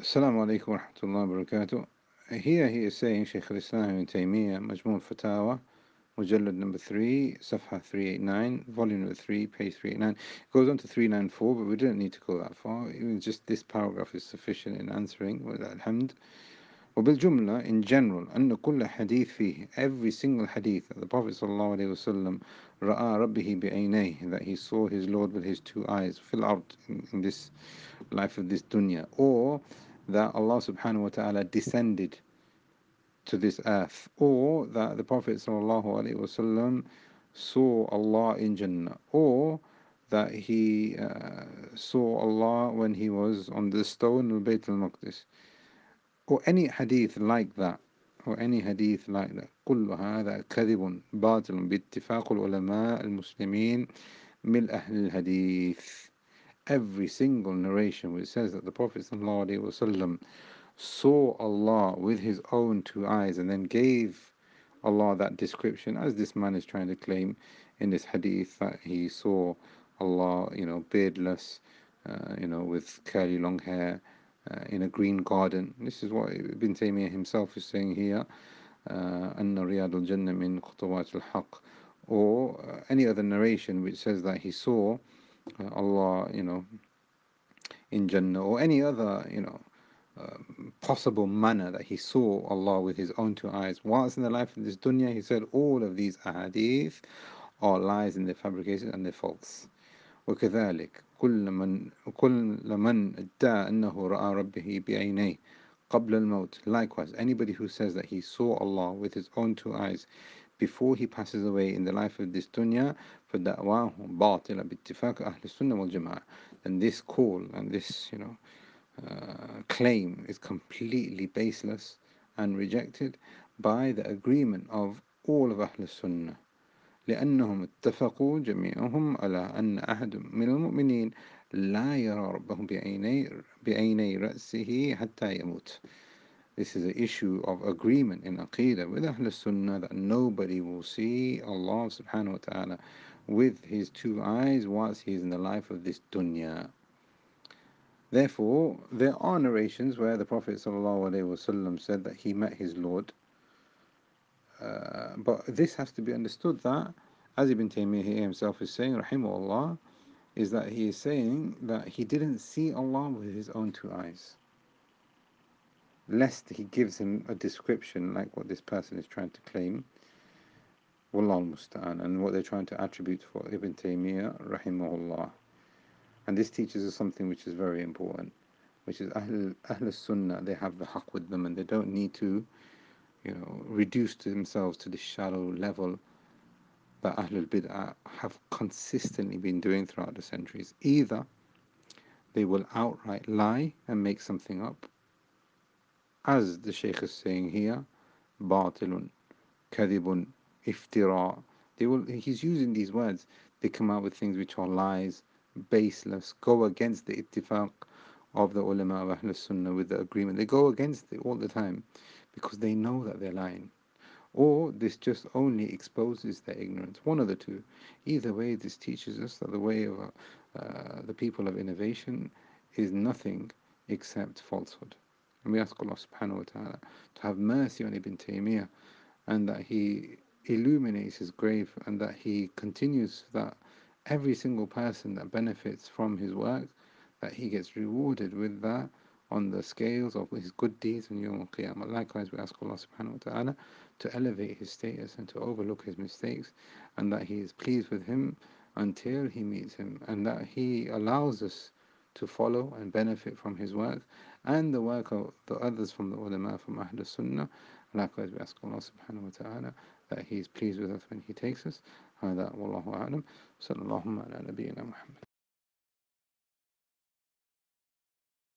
Assalamu alaikum wa rahmatullahi wa barakatuh. Here he is saying Shaykh al-Islam ibn Taymiyyah, Majmul Fatawa, Mujallad number 3, Safha 389, volume number 3, page 389. It goes on to 394, but we didn't need to go that far. Even just this paragraph is sufficient in answering with alhamd. وبالجملة in general أن كل حديث فيه every single hadith that the Prophet Sallallahu alayhi wa sallam رأى ربه بعينيه that he saw his Lord with his two eyes Fill out in, in this life of this dunya or that Allah subhanahu wa ta'ala descended to this earth or that the Prophet sallallahu alaihi wasallam saw Allah in Jannah or that he uh, saw Allah when he was on the stone of Bayt al-Maqdis or any hadith like that or any hadith like that كل هذا كذب باطل باتفاق العلماء المسلمين من أهل الحديث every single narration which says that the Prophet ﷺ saw Allah with his own two eyes and then gave Allah that description, as this man is trying to claim in this hadith that he saw Allah, you know, beardless, uh, you know, with curly long hair uh, in a green garden. This is what Ibn Taymiyyah himself is saying here. أن رياض الجنة من al الحق or any other narration which says that he saw uh, Allah, you know, in Jannah or any other, you know, um, possible manner that he saw Allah with his own two eyes whilst in the life of this dunya, he said all of these ahadith are lies and they're fabricated and they're false. وكذلك كل من كل من ادعى أنه رأى ربه بعينيه قبل الموت likewise anybody who says that he saw Allah with his own two eyes before he passes away in the life of this dunya for فَدَعْوَاهُ بَاطِلَ بِاتِّفَاقِ Sunnah السُنَّةِ وَالْجَمَاعَةِ Then this call and this, you know, uh, claim is completely baseless and rejected by the agreement of all of Ahl Sunnah. لأنهم اتفقوا جميعهم على أن أحد من المؤمنين لا يرى ربه بعيني, بعيني رأسه حتى يموت. This is an issue of agreement in Aqidah with Ahl Sunnah that nobody will see Allah subhanahu wa ta'ala with his two eyes whilst he is in the life of this dunya. Therefore, there are narrations where the Prophet said that he met his Lord. Uh, but this has to be understood that, as Ibn Taymiyyah himself is saying, Rahimahullah, is that he is saying that he didn't see Allah with his own two eyes lest he gives him a description like what this person is trying to claim. Wallahu and what they're trying to attribute for Ibn Taymiyyah, rahimahullah. And this teaches us something which is very important, which is Ahl, Ahl Sunnah, they have the haqq with them and they don't need to, you know, reduce themselves to the shallow level that Ahlul Bid'ah have consistently been doing throughout the centuries. Either they will outright lie and make something up, as the Sheikh is saying here, batilun, kadibun, iftira. They will, he's using these words. They come out with things which are lies, baseless, go against the ittifaq of the ulama of Ahlul Sunnah with the agreement. They go against it all the time because they know that they're lying. Or this just only exposes their ignorance. One of the two. Either way, this teaches us that the way of uh, the people of innovation is nothing except falsehood. And we ask Allah subhanahu wa ta'ala to have mercy on Ibn Taymiyyah and that he illuminates his grave and that he continues that every single person that benefits from his work, that he gets rewarded with that on the scales of his good deeds and Yom Qiyamah. Likewise, we ask Allah subhanahu wa ta'ala to elevate his status and to overlook his mistakes and that he is pleased with him until he meets him and that he allows us to follow and benefit from his work and the work of the others from the ulama from Ahl Sunnah. Likewise, we ask Allah subhanahu wa ta'ala that He is pleased with us when He takes us. هذا والله أعلم صلى الله على نبينا محمد